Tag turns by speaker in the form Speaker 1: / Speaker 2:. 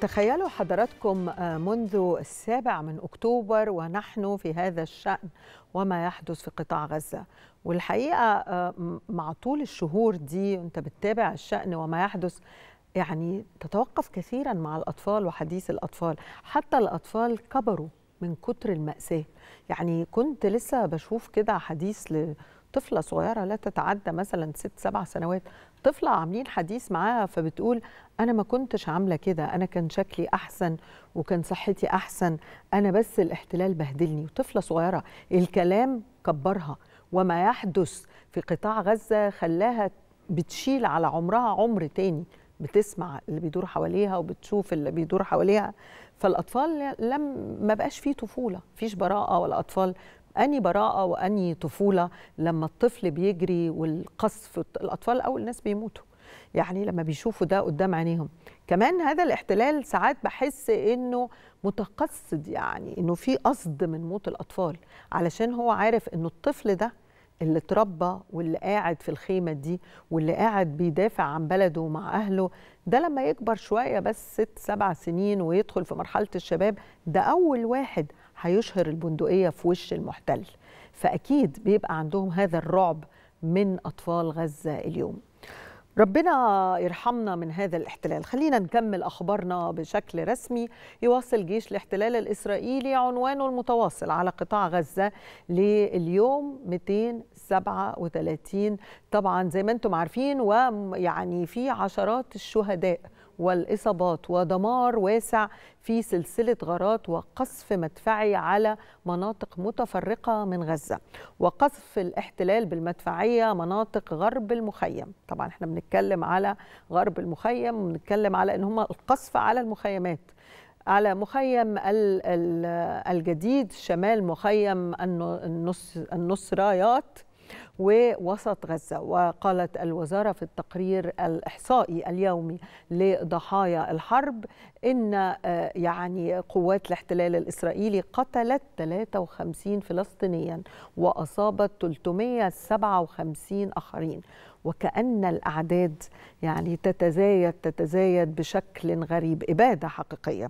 Speaker 1: تخيلوا حضراتكم آه، منذ السابع من أكتوبر ونحن في هذا الشأن وما يحدث في قطاع غزة والحقيقة آه، مع طول الشهور دي أنت بتتابع الشأن وما يحدث يعني تتوقف كثيرا مع الأطفال وحديث الأطفال حتى الأطفال كبروا من كتر المأساة يعني كنت لسه بشوف كده حديث ل طفله صغيره لا تتعدى مثلا ست سبع سنوات طفله عاملين حديث معاها فبتقول انا ما كنتش عامله كده انا كان شكلي احسن وكان صحتي احسن انا بس الاحتلال بهدلني وطفله صغيره الكلام كبرها وما يحدث في قطاع غزه خلاها بتشيل على عمرها عمر تاني بتسمع اللي بيدور حواليها وبتشوف اللي بيدور حواليها فالاطفال لم ما بقاش فيه طفوله فيش براءه ولا اطفال أني براءة وأني طفولة لما الطفل بيجري والقصف الأطفال أول ناس بيموتوا يعني لما بيشوفوا ده قدام عينيهم كمان هذا الاحتلال ساعات بحس انه متقصد يعني انه في قصد من موت الاطفال علشان هو عارف انه الطفل ده اللي اتربى واللي قاعد في الخيمة دي واللي قاعد بيدافع عن بلده مع أهله ده لما يكبر شوية بس ست سبع سنين ويدخل في مرحلة الشباب ده أول واحد هيشهر البندقيه في وش المحتل فاكيد بيبقى عندهم هذا الرعب من اطفال غزه اليوم ربنا يرحمنا من هذا الاحتلال خلينا نكمل أخبارنا بشكل رسمي يواصل جيش الاحتلال الإسرائيلي عنوانه المتواصل على قطاع غزة لليوم 237 طبعا زي ما انتم عارفين ويعني في عشرات الشهداء والإصابات ودمار واسع في سلسلة غارات وقصف مدفعي على مناطق متفرقة من غزة وقصف الاحتلال بالمدفعية مناطق غرب المخيم طبعا احنا بنتكلم على غرب المخيم بنتكلم على ان هم القصف على المخيمات على مخيم الجديد شمال مخيم النص النصرايات ووسط غزة وقالت الوزارة في التقرير الإحصائي اليومي لضحايا الحرب إن آه، يعني قوات الاحتلال الإسرائيلي قتلت 53 فلسطينيا وأصابت 357 آخرين وكأن الأعداد يعني تتزايد تتزايد بشكل غريب إبادة حقيقية